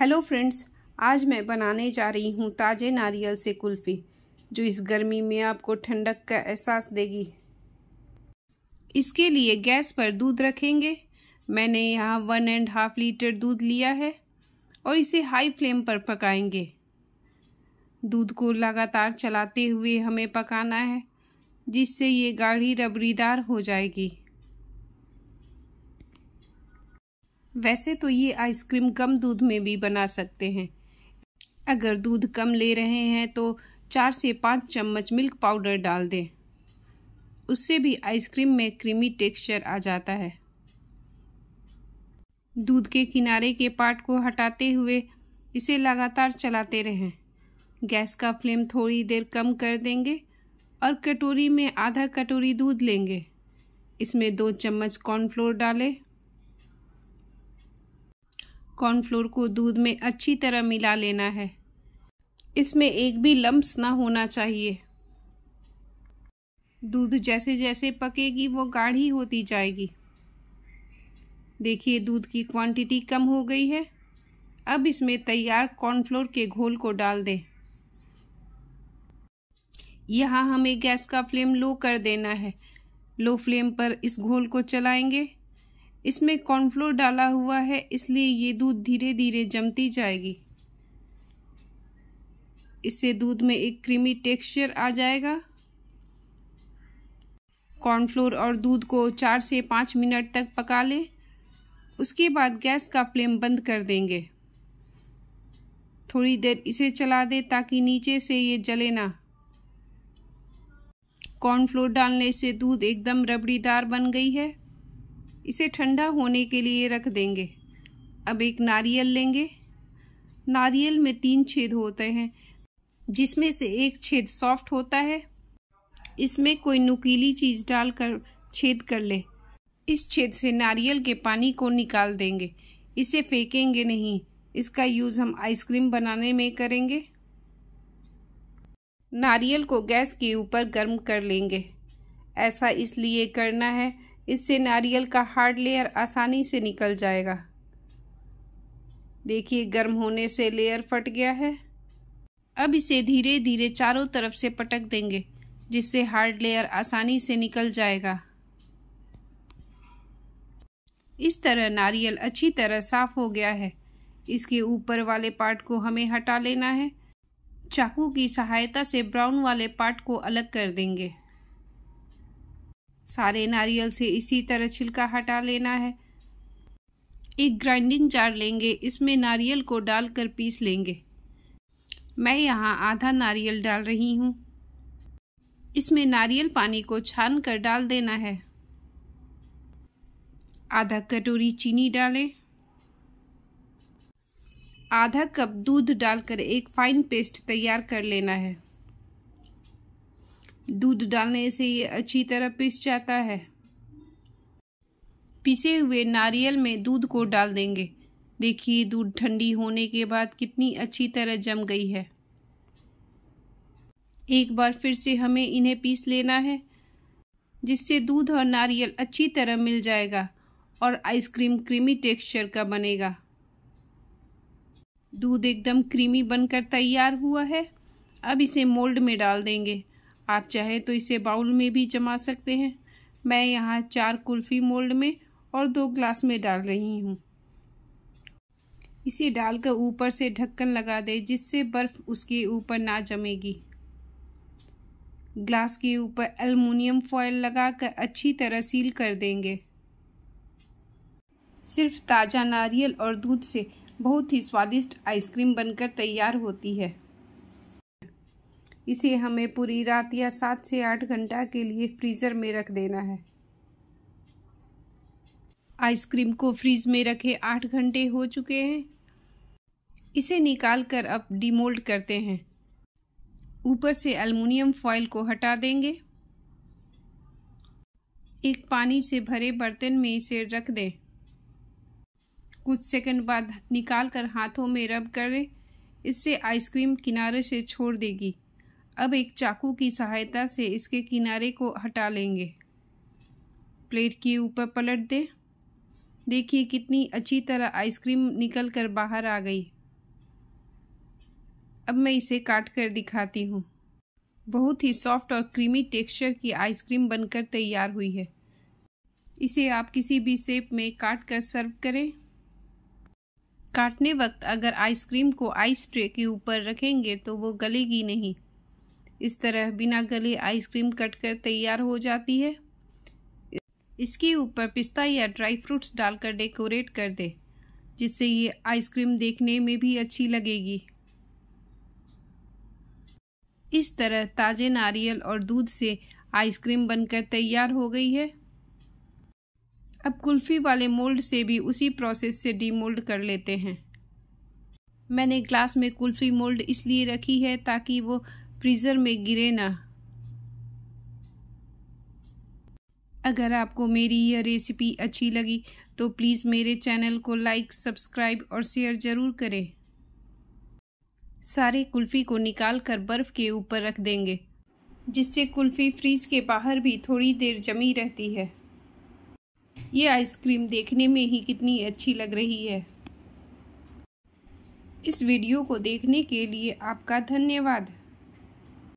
hello friends आज मैं बनाने जा रही हूँ ताज़े नारियल से कुल्फ़ी जो इस गर्मी में आपको ठंडक का एहसास देगी इसके लिए गैस पर दूध रखेंगे मैंने यहाँ वन एंड हाफ लीटर दूध लिया है और इसे हाई फ्लेम पर पकाएंगे दूध को लगातार चलाते हुए हमें पकाना है जिससे ये गाढ़ी रबड़ीदार हो जाएगी वैसे तो ये आइसक्रीम कम दूध में भी बना सकते हैं अगर दूध कम ले रहे हैं तो चार से पाँच चम्मच मिल्क पाउडर डाल दें उससे भी आइसक्रीम में क्रीमी टेक्सचर आ जाता है दूध के किनारे के पार्ट को हटाते हुए इसे लगातार चलाते रहें गैस का फ्लेम थोड़ी देर कम कर देंगे और कटोरी में आधा कटोरी दूध लेंगे इसमें दो चम्मच कॉर्नफ्लोर डालें कॉर्नफ्लोर को दूध में अच्छी तरह मिला लेना है इसमें एक भी लम्ब्स ना होना चाहिए दूध जैसे जैसे पकेगी वो गाढ़ी होती जाएगी देखिए दूध की क्वांटिटी कम हो गई है अब इसमें तैयार कॉर्नफ्लोर के घोल को डाल दें यहाँ हमें गैस का फ्लेम लो कर देना है लो फ्लेम पर इस घोल को चलाएंगे इसमें कॉर्नफ्लोर डाला हुआ है इसलिए ये दूध धीरे धीरे जमती जाएगी इससे दूध में एक क्रीमी टेक्सचर आ जाएगा कॉर्नफ्लोर और दूध को चार से पाँच मिनट तक पका लें उसके बाद गैस का फ्लेम बंद कर देंगे थोड़ी देर इसे चला दें ताकि नीचे से ये जले ना कॉर्नफ्लोर डालने से दूध एकदम रबड़ीदार बन गई है इसे ठंडा होने के लिए रख देंगे अब एक नारियल लेंगे नारियल में तीन छेद होते हैं जिसमें से एक छेद सॉफ्ट होता है इसमें कोई नुकीली चीज़ डालकर छेद कर ले इस छेद से नारियल के पानी को निकाल देंगे इसे फेंकेंगे नहीं इसका यूज़ हम आइसक्रीम बनाने में करेंगे नारियल को गैस के ऊपर गर्म कर लेंगे ऐसा इसलिए करना है इससे नारियल का हार्ड लेयर आसानी से निकल जाएगा देखिए गर्म होने से लेयर फट गया है अब इसे धीरे धीरे चारों तरफ से पटक देंगे जिससे हार्ड लेयर आसानी से निकल जाएगा इस तरह नारियल अच्छी तरह साफ हो गया है इसके ऊपर वाले पार्ट को हमें हटा लेना है चाकू की सहायता से ब्राउन वाले पार्ट को अलग कर देंगे सारे नारियल से इसी तरह छिलका हटा लेना है एक ग्राइंडिंग जार लेंगे इसमें नारियल को डालकर पीस लेंगे मैं यहाँ आधा नारियल डाल रही हूँ इसमें नारियल पानी को छान कर डाल देना है आधा कटोरी चीनी डालें आधा कप दूध डालकर एक फाइन पेस्ट तैयार कर लेना है दूध डालने से ये अच्छी तरह पिस जाता है पिसे हुए नारियल में दूध को डाल देंगे देखिए दूध ठंडी होने के बाद कितनी अच्छी तरह जम गई है एक बार फिर से हमें इन्हें पीस लेना है जिससे दूध और नारियल अच्छी तरह मिल जाएगा और आइसक्रीम क्रीमी टेक्सचर का बनेगा दूध एकदम क्रीमी बनकर तैयार हुआ है अब इसे मोल्ड में डाल देंगे आप चाहे तो इसे बाउल में भी जमा सकते हैं मैं यहाँ चार कुल्फ़ी मोल्ड में और दो ग्लास में डाल रही हूँ इसे डालकर ऊपर से ढक्कन लगा दें जिससे बर्फ़ उसके ऊपर ना जमेगी ग्लास के ऊपर एलमिनियम फॉयल लगाकर अच्छी तरह सील कर देंगे सिर्फ ताज़ा नारियल और दूध से बहुत ही स्वादिष्ट आइसक्रीम बनकर तैयार होती है इसे हमें पूरी रात या सात से आठ घंटा के लिए फ्रीज़र में रख देना है आइसक्रीम को फ्रीज में रखे आठ घंटे हो चुके हैं इसे निकाल कर अब डिमोल्ड करते हैं ऊपर से अल्मीनियम फॉइल को हटा देंगे एक पानी से भरे बर्तन में इसे रख दें कुछ सेकंड बाद निकाल कर हाथों में रब करें इससे आइसक्रीम किनारे से छोड़ देगी अब एक चाकू की सहायता से इसके किनारे को हटा लेंगे प्लेट के ऊपर पलट दें देखिए कितनी अच्छी तरह आइसक्रीम निकल कर बाहर आ गई अब मैं इसे काट कर दिखाती हूँ बहुत ही सॉफ्ट और क्रीमी टेक्सचर की आइसक्रीम बनकर तैयार हुई है इसे आप किसी भी शेप में काट कर सर्व करें काटने वक्त अगर आइसक्रीम को आइस ट्रे के ऊपर रखेंगे तो वो गलेगी नहीं इस तरह बिना गले आइसक्रीम कट कर तैयार हो जाती है इसके ऊपर पिस्ता या ड्राई फ्रूट्स डालकर डेकोरेट कर दे जिससे ये आइसक्रीम देखने में भी अच्छी लगेगी इस तरह ताज़े नारियल और दूध से आइसक्रीम बनकर तैयार हो गई है अब कुल्फ़ी वाले मोल्ड से भी उसी प्रोसेस से डीमोल्ड कर लेते हैं मैंने ग्लास में कुल्फ़ी मोल्ड इसलिए रखी है ताकि वो फ्रीज़र में गिरे ना अगर आपको मेरी यह रेसिपी अच्छी लगी तो प्लीज़ मेरे चैनल को लाइक सब्सक्राइब और शेयर ज़रूर करें सारे कुल्फ़ी को निकाल कर बर्फ़ के ऊपर रख देंगे जिससे कुल्फ़ी फ्रीज के बाहर भी थोड़ी देर जमी रहती है ये आइसक्रीम देखने में ही कितनी अच्छी लग रही है इस वीडियो को देखने के लिए आपका धन्यवाद